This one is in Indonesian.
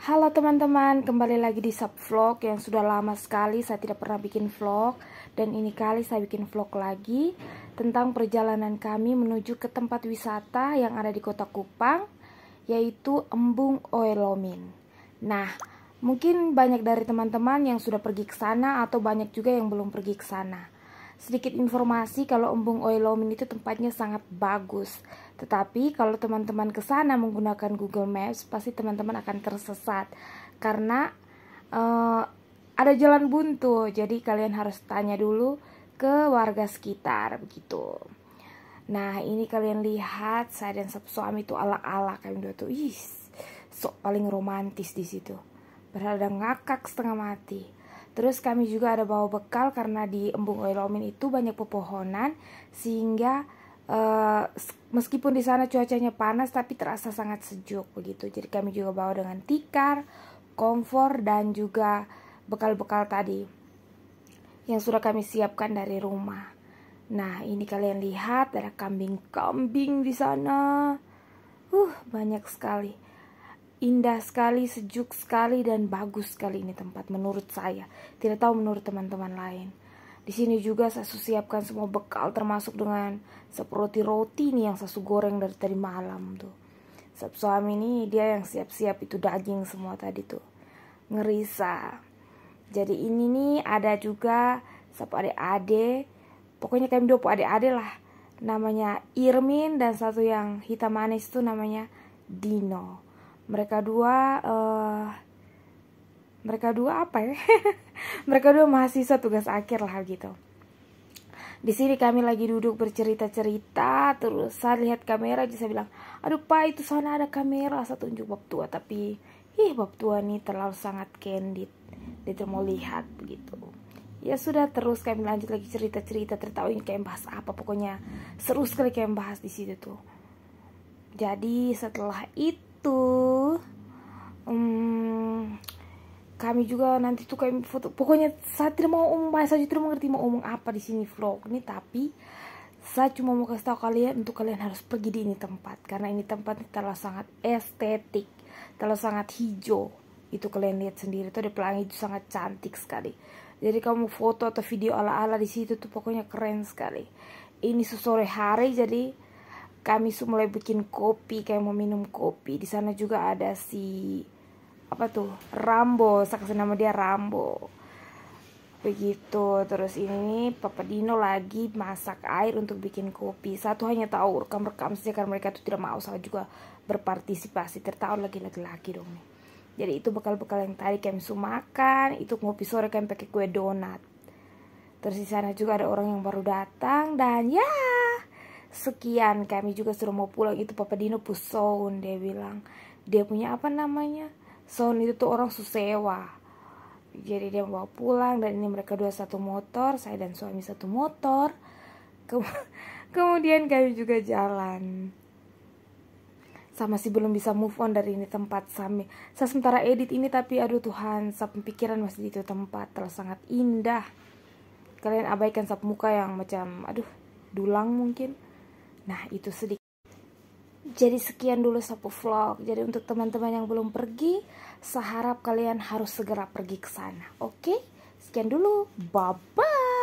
Halo teman-teman, kembali lagi di sub vlog yang sudah lama sekali saya tidak pernah bikin vlog dan ini kali saya bikin vlog lagi tentang perjalanan kami menuju ke tempat wisata yang ada di kota Kupang yaitu Embung Oelomin. Nah, mungkin banyak dari teman-teman yang sudah pergi ke sana atau banyak juga yang belum pergi ke sana sedikit informasi kalau embung Oilomin itu tempatnya sangat bagus. Tetapi kalau teman-teman ke sana menggunakan Google Maps, pasti teman-teman akan tersesat karena uh, ada jalan buntu. Jadi kalian harus tanya dulu ke warga sekitar begitu. Nah, ini kalian lihat saya dan suami itu ala-ala kalian gitu dua tuh. Ih, sok paling romantis di situ. Berada ngakak setengah mati. Terus kami juga ada bawa bekal karena di Embung Oilomin itu banyak pepohonan sehingga e, meskipun di sana cuacanya panas tapi terasa sangat sejuk begitu. Jadi kami juga bawa dengan tikar, kompor dan juga bekal-bekal tadi yang sudah kami siapkan dari rumah. Nah, ini kalian lihat ada kambing-kambing di sana. Uh, banyak sekali indah sekali, sejuk sekali, dan bagus sekali ini tempat menurut saya. Tidak tahu menurut teman-teman lain. Di sini juga saya siapkan semua bekal termasuk dengan seperti roti nih yang saya goreng dari tadi malam tuh. Sab suami ini dia yang siap-siap itu daging semua tadi tuh. Ngerisa. Jadi ini nih ada juga satu adik ade Pokoknya kami dua adik ade lah. Namanya Irmin dan satu yang hitam manis tuh namanya Dino mereka dua uh, mereka dua apa ya mereka dua mahasiswa tugas akhir lah gitu di sini kami lagi duduk bercerita-cerita terus saya lihat kamera bisa bilang aduh pak itu sana ada kamera saya tunjuk bab tua tapi ih bab tua nih terlalu sangat candid dia tidak mau lihat begitu ya sudah terus kami lanjut lagi cerita-cerita tertawain kayak bahas apa pokoknya seru sekali kayak bahas di situ tuh jadi setelah itu um, kami juga nanti tuh kami foto pokoknya saya tidak mau umum saya juga tidak mengerti mau umum apa di sini vlog ini tapi saya cuma mau kasih tahu kalian untuk kalian harus pergi di ini tempat karena ini tempat terlalu sangat estetik terlalu sangat hijau itu kalian lihat sendiri tuh ada pelangi itu sangat cantik sekali jadi kamu foto atau video ala-ala di situ tuh pokoknya keren sekali ini sore hari jadi kami mulai bikin kopi kayak mau minum kopi di sana juga ada si apa tuh Rambo saya kasih nama dia Rambo begitu terus ini Papa Dino lagi masak air untuk bikin kopi satu hanya tahu rekam-rekam sih karena mereka tuh tidak mau salah juga berpartisipasi tertawa lagi lagi laki dong nih jadi itu bekal-bekal yang tadi kami su makan itu ngopi sore kami pakai kue donat terus di sana juga ada orang yang baru datang dan ya sekian kami juga sudah mau pulang itu Papa Dino pusoun dia bilang dia punya apa namanya son itu tuh orang susewa jadi dia bawa pulang dan ini mereka dua satu motor saya dan suami satu motor Kem kemudian kami juga jalan sama sih belum bisa move on dari ini tempat Sami. Saya sementara edit ini tapi aduh Tuhan, saya pikiran masih di itu tempat terlalu sangat indah. Kalian abaikan sap muka yang macam aduh dulang mungkin. Nah, itu sedikit. Jadi sekian dulu sapu vlog. Jadi untuk teman-teman yang belum pergi, seharap kalian harus segera pergi ke sana. Oke? Sekian dulu. Bye-bye.